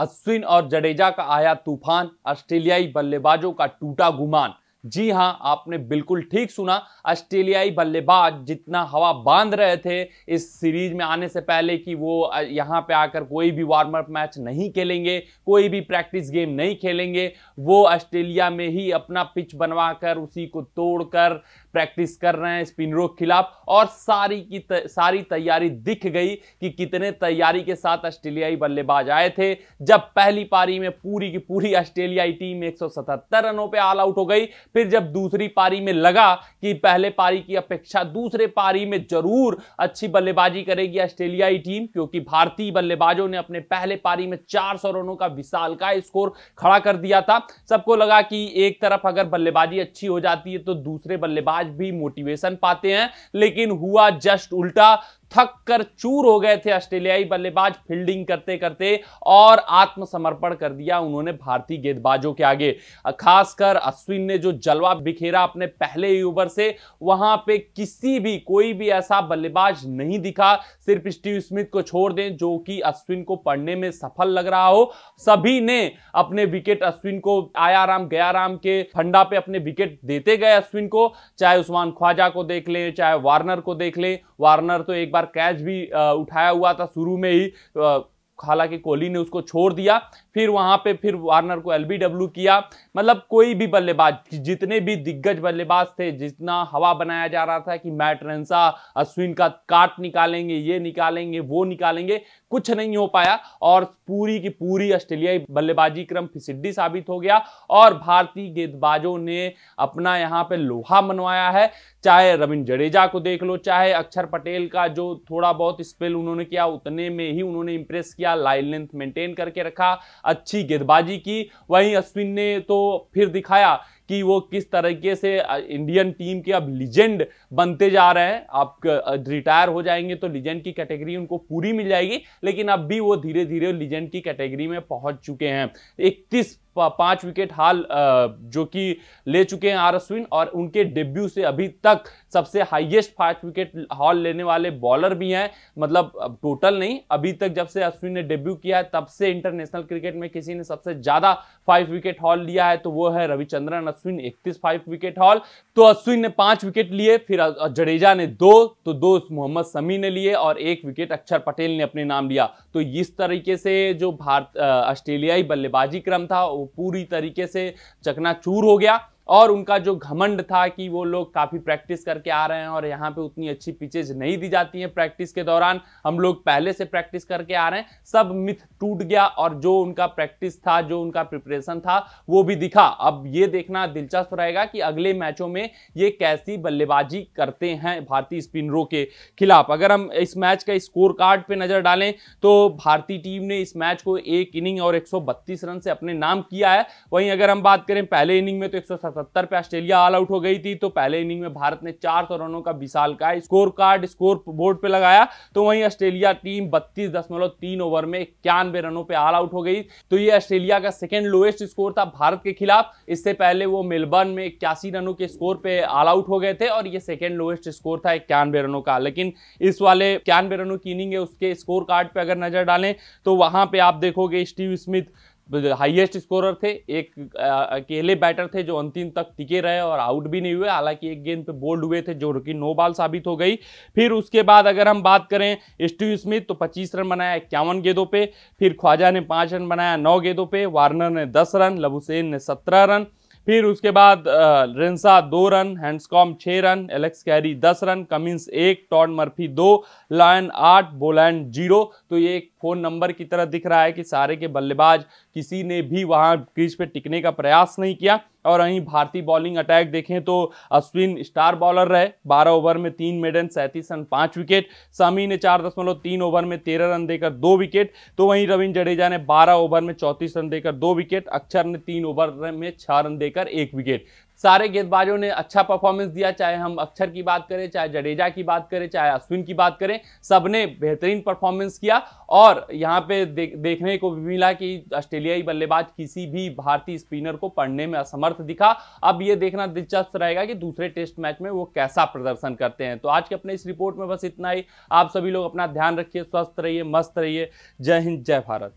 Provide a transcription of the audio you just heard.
अश्विन और जडेजा का आया तूफान ऑस्ट्रेलियाई बल्लेबाजों का टूटा गुमान जी हाँ आपने बिल्कुल ठीक सुना ऑस्ट्रेलियाई बल्लेबाज जितना हवा बांध रहे थे इस सीरीज में आने से पहले कि वो यहाँ पे आकर कोई भी वार्म अप मैच नहीं खेलेंगे कोई भी प्रैक्टिस गेम नहीं खेलेंगे वो ऑस्ट्रेलिया में ही अपना पिच बनवाकर उसी को तोड़कर प्रैक्टिस कर रहे हैं स्पिन के खिलाफ और सारी की त, सारी तैयारी दिख गई कि कितने तैयारी के साथ ऑस्ट्रेलियाई बल्लेबाज आए थे जब पहली पारी में पूरी की पूरी ऑस्ट्रेलियाई टीम 177 रनों पे ऑल आउट हो गई फिर जब दूसरी पारी में लगा कि पहले पारी की अपेक्षा दूसरे पारी में जरूर अच्छी बल्लेबाजी करेगी ऑस्ट्रेलियाई टीम क्योंकि भारतीय बल्लेबाजों ने अपने पहले पारी में चार रनों का विशाल का स्कोर खड़ा कर दिया था सबको लगा कि एक तरफ अगर बल्लेबाजी अच्छी हो जाती है तो दूसरे बल्लेबाज आज भी मोटिवेशन पाते हैं लेकिन हुआ जस्ट उल्टा थक कर चूर हो गए थे ऑस्ट्रेलियाई बल्लेबाज फील्डिंग करते करते और आत्मसमर्पण कर दिया उन्होंने भारतीय गेंदबाजों के आगे खासकर अश्विन ने जो जलवा बिखेरा अपने पहले ही ओवर से वहां पे किसी भी कोई भी ऐसा बल्लेबाज नहीं दिखा सिर्फ स्टीव स्मिथ को छोड़ दें जो कि अश्विन को पढ़ने में सफल लग रहा हो सभी ने अपने विकेट अश्विन को आया राम गया राम के फंडा पे अपने विकेट देते गए अश्विन को चाहे उस्मान ख्वाजा को देख लें चाहे वार्नर को देख लें वार्नर तो एक बार कैच भी उठाया हुआ था शुरू में ही तो, हालांकि कोहली ने उसको छोड़ दिया फिर वहां पे फिर वार्नर को एलबीडब्ल्यू किया मतलब कोई भी बल्लेबाज जितने भी दिग्गज बल्लेबाज थे जितना हवा बनाया जा रहा था कि मैट रेंसा अश्विन का काट निकालेंगे ये निकालेंगे वो निकालेंगे कुछ नहीं हो पाया और पूरी की पूरी ऑस्ट्रेलियाई बल्लेबाजी क्रम फिसिड्डी साबित हो गया और भारतीय गेंदबाजों ने अपना यहाँ पे लोहा मनवाया है चाहे रविंद्र जडेजा को देख लो चाहे अक्षर पटेल का जो थोड़ा बहुत स्पेल उन्होंने किया उतने में ही उन्होंने इंप्रेस किया लाइन लेंथ मेंटेन करके रखा अच्छी गेंदबाजी की वहीं अश्विन ने तो फिर दिखाया कि वो किस तरीके से इंडियन टीम के अब लीजेंड बनते जा रहे हैं आप रिटायर हो जाएंगे तो लीजेंड की कैटेगरी उनको पूरी मिल जाएगी लेकिन अब भी वो धीरे धीरे लीजेंड की कैटेगरी में पहुंच चुके हैं इकतीस पांच विकेट हाल जो कि ले चुके हैं आर अश्विन और उनके डेब्यू से अभी तक सबसे हाईएस्ट पांच विकेट हॉल लेने वाले बॉलर भी हैं मतलब टोटल नहीं अभी तक जब से अश्विन ने डेब्यू किया है तब से इंटरनेशनल क्रिकेट में किसी ने सबसे ज्यादा फाइव विकेट हॉल लिया है तो वो है रविचंद्रन अश्विन अश्विन इकतीस फाइव विकेट हॉल तो अश्विन ने पांच विकेट लिए फिर जडेजा ने दो तो दो मोहम्मद समी ने लिए और एक विकेट अक्षर पटेल ने अपने नाम लिया तो इस तरीके से जो भारत ऑस्ट्रेलियाई बल्लेबाजी क्रम था वो पूरी तरीके से चकनाचूर हो गया और उनका जो घमंड था कि वो लोग काफ़ी प्रैक्टिस करके आ रहे हैं और यहाँ पे उतनी अच्छी पिचेज नहीं दी जाती हैं प्रैक्टिस के दौरान हम लोग पहले से प्रैक्टिस करके आ रहे हैं सब मिथ टूट गया और जो उनका प्रैक्टिस था जो उनका प्रिपरेशन था वो भी दिखा अब ये देखना दिलचस्प रहेगा कि अगले मैचों में ये कैसी बल्लेबाजी करते हैं भारतीय स्पिनरों के खिलाफ अगर हम इस मैच का स्कोर कार्ड पर नज़र डालें तो भारतीय टीम ने इस मैच को एक इनिंग और एक रन से अपने नाम किया है वहीं अगर हम बात करें पहले इनिंग में तो एक सत्तर पे ऑस्ट्रेलिया ऑल आउट हो गई थी तो पहले इनिंग में भारत ने चार सौ रनों का विशाल का स्कोर कार्ड स्कोर बोर्ड पे लगाया तो वहीं ऑस्ट्रेलिया टीम बत्तीस दशमलव तीन ओवर में इक्यानवे रनों पे ऑल आउट हो गई तो ये ऑस्ट्रेलिया का सेकेंड लोएस्ट स्कोर था भारत के खिलाफ इससे पहले वो मेलबर्न में इक्यासी रनों के स्कोर पे ऑल आउट हो गए थे और ये सेकेंड लोएस्ट स्कोर था इक्यानवे रनों का लेकिन इस वाले इक्यानवे रनों की इनिंग है उसके स्कोर कार्ड पर अगर नजर डालें तो वहां पर आप देखोगे स्टीव स्मिथ हाईएस्ट स्कोरर थे एक अकेले बैटर थे जो अंतिम तक टिके रहे और आउट भी नहीं हुए हालांकि एक गेंद पे बोल्ड हुए थे जो कि नो बॉल साबित हो गई फिर उसके बाद अगर हम बात करें स्टीव स्मिथ तो 25 रन बनाया इक्यावन गेंदों पे फिर ख्वाजा ने पाँच रन बनाया नौ गेंदों पे वार्नर ने दस रन लबुसेन ने सत्रह रन फिर उसके बाद रेंसा दो रन हैंडस्कॉम छः रन एलेक्स कैरी दस रन कमिंस एक टॉन मर्फी दो लायन आठ बोलैंड जीरो तो ये एक फ़ोन नंबर की तरह दिख रहा है कि सारे के बल्लेबाज किसी ने भी वहाँ क्रीज पे टिकने का प्रयास नहीं किया और वहीं भारतीय बॉलिंग अटैक देखें तो अश्विन स्टार बॉलर रहे 12 ओवर में तीन मेडन सैंतीस रन पाँच विकेट समी ने चार दशमलव तीन ओवर में तेरह रन देकर दो विकेट तो वहीं रविंद्र जडेजा ने बारह ओवर में चौंतीस रन देकर दो विकेट अक्षर ने तीन ओवर में छह रन देकर एक विकेट सारे गेंदबाजों ने अच्छा परफॉर्मेंस दिया चाहे हम अक्षर की बात करें चाहे जडेजा की बात करें चाहे अश्विन की बात करें सबने बेहतरीन परफॉर्मेंस किया और यहाँ पे दे, देखने को भी मिला कि ऑस्ट्रेलियाई बल्लेबाज किसी भी भारतीय स्पिनर को पढ़ने में असमर्थ दिखा अब ये देखना दिलचस्प रहेगा कि दूसरे टेस्ट मैच में वो कैसा प्रदर्शन करते हैं तो आज के अपने इस रिपोर्ट में बस इतना ही आप सभी लोग अपना ध्यान रखिए स्वस्थ रहिए मस्त रहिए जय हिंद जय भारत